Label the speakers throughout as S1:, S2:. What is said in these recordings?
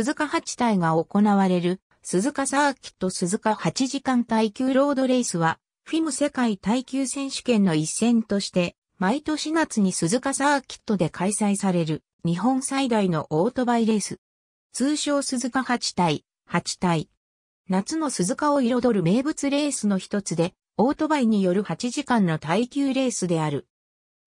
S1: 鈴鹿八体が行われる、鈴鹿サーキット鈴鹿8時間耐久ロードレースは、フィム世界耐久選手権の一戦として、毎年夏に鈴鹿サーキットで開催される、日本最大のオートバイレース。通称鈴鹿八体、八体。夏の鈴鹿を彩る名物レースの一つで、オートバイによる8時間の耐久レースである。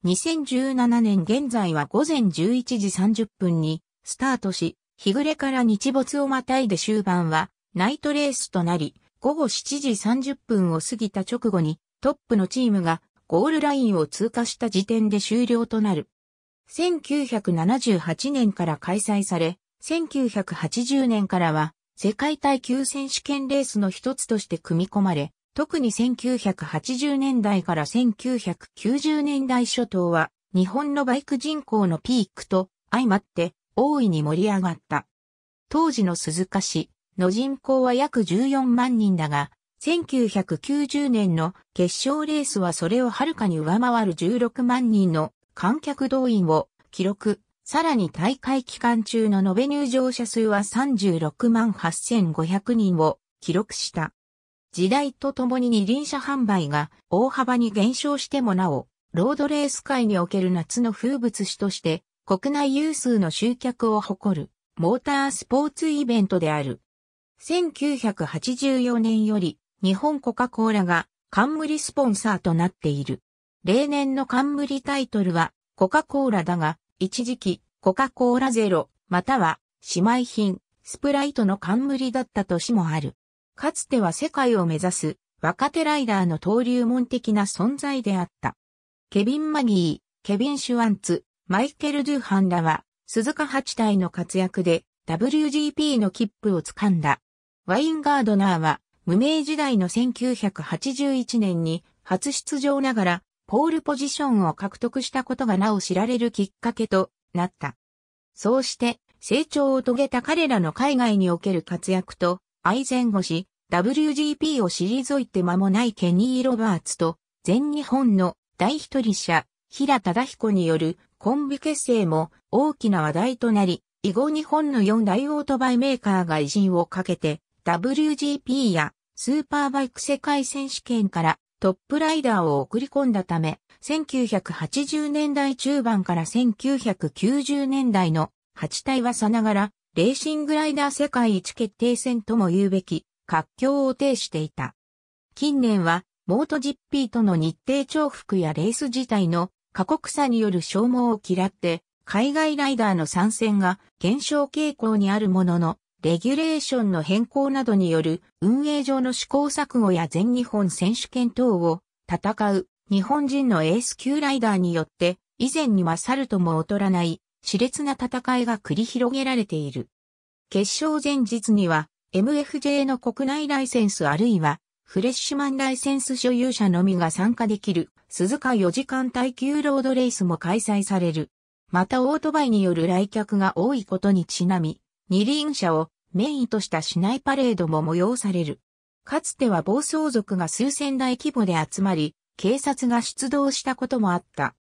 S1: 2017年現在は午前11時30分にスタートし、日暮れから日没をまたいで終盤はナイトレースとなり、午後7時30分を過ぎた直後にトップのチームがゴールラインを通過した時点で終了となる。1978年から開催され、1980年からは世界耐久選手権レースの一つとして組み込まれ、特に1980年代から1990年代初頭は日本のバイク人口のピークと相まって大いに盛り上がった。当時の鈴鹿市の人口は約14万人だが、1990年の決勝レースはそれをはるかに上回る16万人の観客動員を記録。さらに大会期間中の延べ入場者数は36万8500人を記録した。時代とともに二輪車販売が大幅に減少してもなお、ロードレース界における夏の風物詩として国内有数の集客を誇るモータースポーツイベントである。1984年より日本コカ・コーラが冠スポンサーとなっている。例年の冠タイトルはコカ・コーラだが、一時期コカ・コーラゼロまたは姉妹品スプライトの冠だった年もある。かつては世界を目指す若手ライダーの登竜門的な存在であった。ケビン・マギー、ケビン・シュワンツ、マイケル・ドゥハンらは、鈴鹿八体の活躍で WGP の切符を掴んだ。ワインガードナーは、無名時代の1981年に初出場ながら、ポールポジションを獲得したことがなお知られるきっかけとなった。そうして、成長を遂げた彼らの海外における活躍と、愛前後し、WGP を退いて間もないケニー・ロバーツと、全日本の大一人者、平忠彦によるコンビ結成も大きな話題となり、以後日本の4大オートバイメーカーが偉人をかけて、WGP やスーパーバイク世界選手権からトップライダーを送り込んだため、1980年代中盤から1990年代の8体はさながら、レーシングライダー世界一決定戦とも言うべき、活況を呈していた。近年は、モート GP との日程重複やレース自体の過酷さによる消耗を嫌って、海外ライダーの参戦が減少傾向にあるものの、レギュレーションの変更などによる運営上の試行錯誤や全日本選手権等を戦う日本人のエース級ライダーによって以前に勝るとも劣らない熾烈な戦いが繰り広げられている。決勝前日には MFJ の国内ライセンスあるいはフレッシュマンライセンス所有者のみが参加できる鈴鹿4時間耐久ロードレースも開催される。またオートバイによる来客が多いことにちなみ、二輪車をメインとした市内パレードも催される。かつては暴走族が数千台規模で集まり、警察が出動したこともあった。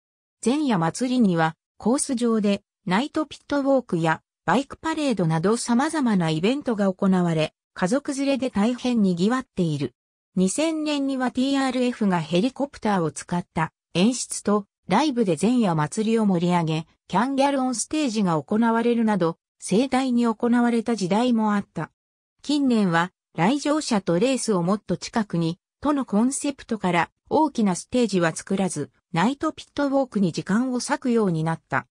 S1: 前夜祭りには、コース上で、ナイトピットウォークや、バイクパレードなど様々なイベントが行われ、家族連れで大変賑わっている。2000年には TRF がヘリコプターを使った演出とライブで前夜祭りを盛り上げ、キャンギャルオンステージが行われるなど、盛大に行われた時代もあった。近年は来場者とレースをもっと近くに、とのコンセプトから大きなステージは作らず、ナイトピットウォークに時間を割くようになった。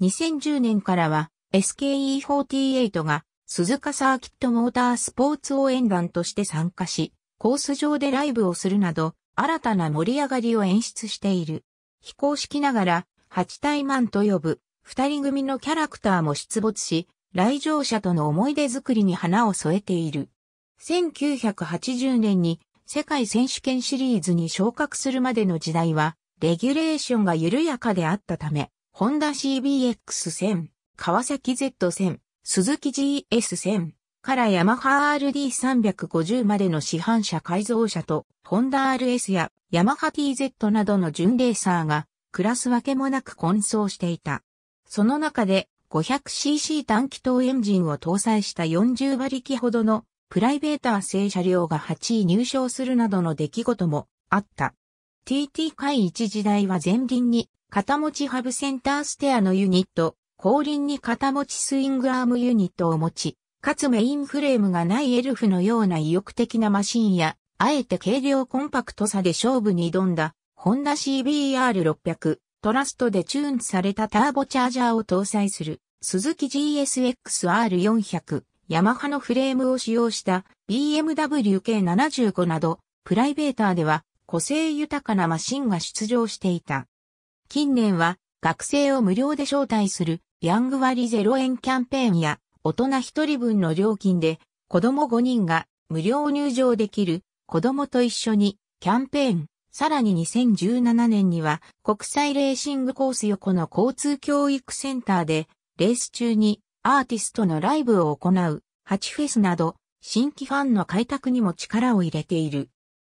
S1: 2010年からは SKE48 が鈴鹿サーキットモータースポーツ応援団として参加し、コース上でライブをするなど、新たな盛り上がりを演出している。非公式ながら、八体マンと呼ぶ、二人組のキャラクターも出没し、来場者との思い出作りに花を添えている。1980年に世界選手権シリーズに昇格するまでの時代は、レギュレーションが緩やかであったため、ホンダ CBX1000、川崎 Z1000、鈴木 GS1000、からヤマハ RD350 までの市販車改造車と、ホンダ RS やヤマハ TZ などの純レーサーが、クラス分けもなく混走していた。その中で 500cc 短気筒エンジンを搭載した40馬力ほどのプライベーター製車両が8位入賞するなどの出来事もあった。TT 回1時代は前輪に肩持ちハブセンターステアのユニット、後輪に肩持ちスイングアームユニットを持ち、かつメインフレームがないエルフのような意欲的なマシンや、あえて軽量コンパクトさで勝負に挑んだ、ホンダ CBR600 トラストでチューンされたターボチャージャーを搭載する、鈴木 GSX-R400、ヤマハのフレームを使用した BMW K75 など、プライベーターでは個性豊かなマシンが出場していた。近年は学生を無料で招待するヤング割ゼロ円キャンペーンや大人1人分の料金で、子供5人が無料入場できる子供と一緒にキャンペーン。さらに2017年には国際レーシングコース横の交通教育センターでレース中にアーティストのライブを行う8フェスなど新規ファンの開拓にも力を入れている。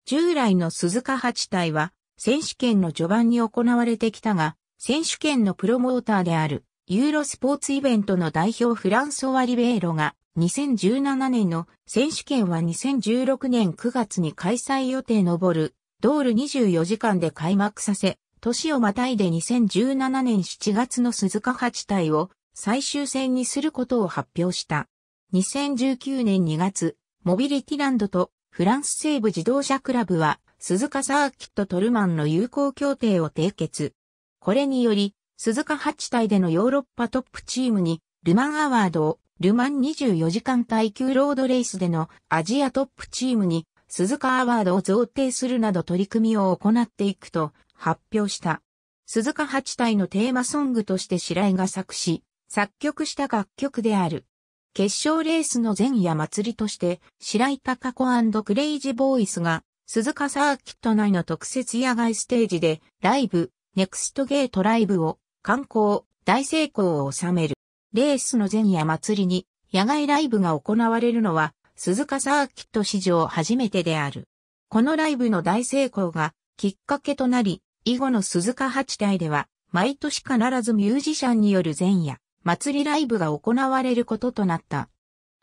S1: 従来の鈴鹿8体は選手権の序盤に行われてきたが選手権のプロモーターであるユーロスポーツイベントの代表フランソワ・リベーロが2017年の選手権は2016年9月に開催予定のボル、ドール24時間で開幕させ、年をまたいで2017年7月の鈴鹿8体を最終戦にすることを発表した。2019年2月、モビリティランドとフランス西部自動車クラブは鈴鹿サーキットトルマンの友好協定を締結。これにより、鈴鹿8体でのヨーロッパトップチームに、ルマンアワードを、ルマン24時間耐久ロードレースでのアジアトップチームに、鈴鹿アワードを贈呈するなど取り組みを行っていくと発表した。鈴鹿8体のテーマソングとして白井が作詞、作曲した楽曲である。決勝レースの前夜祭りとして、白井高子クレイジーボーイスが、鈴鹿サーキット内の特設野外ステージで、ライブ、ネクストゲートライブを観光、大成功を収める。レースの前夜祭りに野外ライブが行われるのは鈴鹿サーキット史上初めてである。このライブの大成功がきっかけとなり、以後の鈴鹿八大では毎年必ずミュージシャンによる前夜祭りライブが行われることとなった。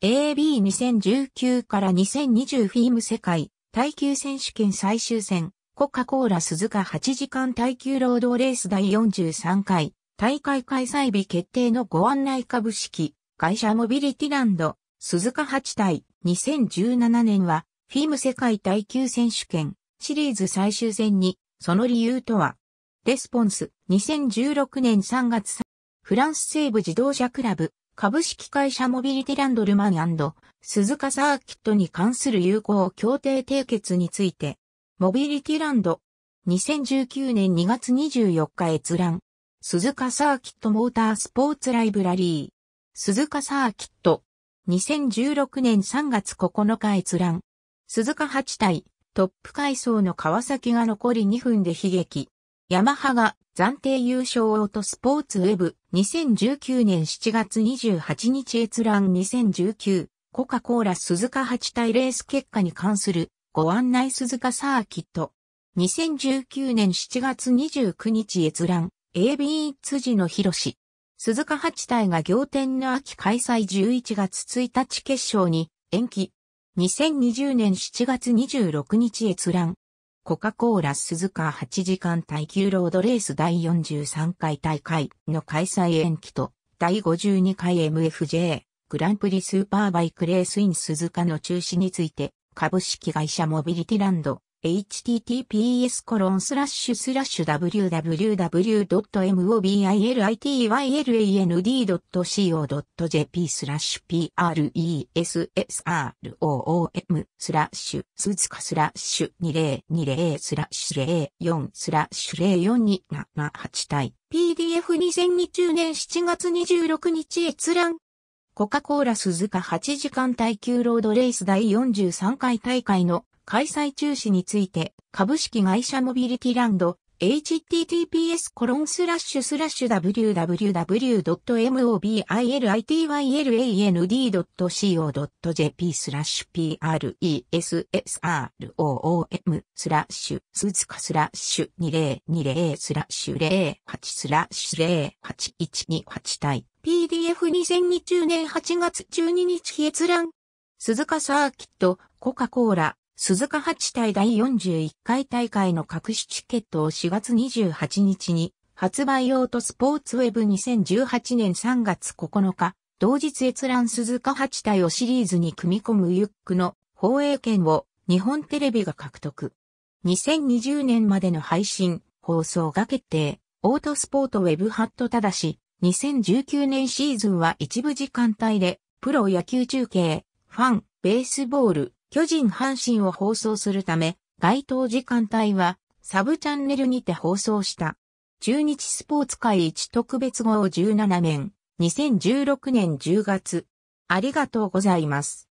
S1: AB2019 から2020フィーム世界耐久選手権最終戦コカ・コーラ鈴鹿8時間耐久労働レース第43回、大会開催日決定のご案内株式、会社モビリティランド、鈴鹿8対2017年は、フィーム世界耐久選手権、シリーズ最終戦に、その理由とは、レスポンス、2016年3月3フランス西部自動車クラブ、株式会社モビリティランドルマン鈴鹿サーキットに関する有効協定締結について、モビリティランド。2019年2月24日閲覧。鈴鹿サーキットモータースポーツライブラリー。鈴鹿サーキット。2016年3月9日閲覧。鈴鹿8体、トップ階層の川崎が残り2分で悲劇。ヤマハが暫定優勝オートスポーツウェブ2019年7月28日閲覧2019コカ・コーラ鈴鹿8体レース結果に関するご案内鈴鹿サーキット。2019年7月29日閲覧、AB 辻野博士。鈴鹿八体が行天の秋開催11月1日決勝に延期。2020年7月26日閲覧。コカ・コーラ鈴鹿8時間耐久ロードレース第43回大会の開催延期と第52回 MFJ グランプリスーパーバイクレースイン鈴鹿の中止について株式会社モビリティランド https コロンスラッシュスラッシュ www.mobilityland.co.jp スラッシュ presroom スラッシュスズカスラッシュ2020スラッシュ04スラッシュ0 4 2 7 8対 PDF2020 年7月26日閲覧コカ・コーラ鈴鹿8時間耐久ロードレース第43回大会の開催中止について株式会社モビリティランド https コロンスラッシュスラッシュ w w w m o b i l i t y l a n d c o j p スラッシュ p r e s s r o o m スラッシュスラッシュ2020スラッシュ08スラッシュ08128対 PDF2020 年8月12日閲覧鈴鹿サーキットコカ・コーラ鈴鹿八対第41回大会の隠しチケットを4月28日に発売用とスポーツウェブ2018年3月9日、同日閲覧鈴鹿八対をシリーズに組み込むユックの放映権を日本テレビが獲得。2020年までの配信、放送が決定。オートスポートウェブハットただし、2019年シーズンは一部時間帯で、プロ野球中継、ファン、ベースボール、巨人阪神を放送するため、該当時間帯はサブチャンネルにて放送した。中日スポーツ界一特別号17年、2016年10月。ありがとうございます。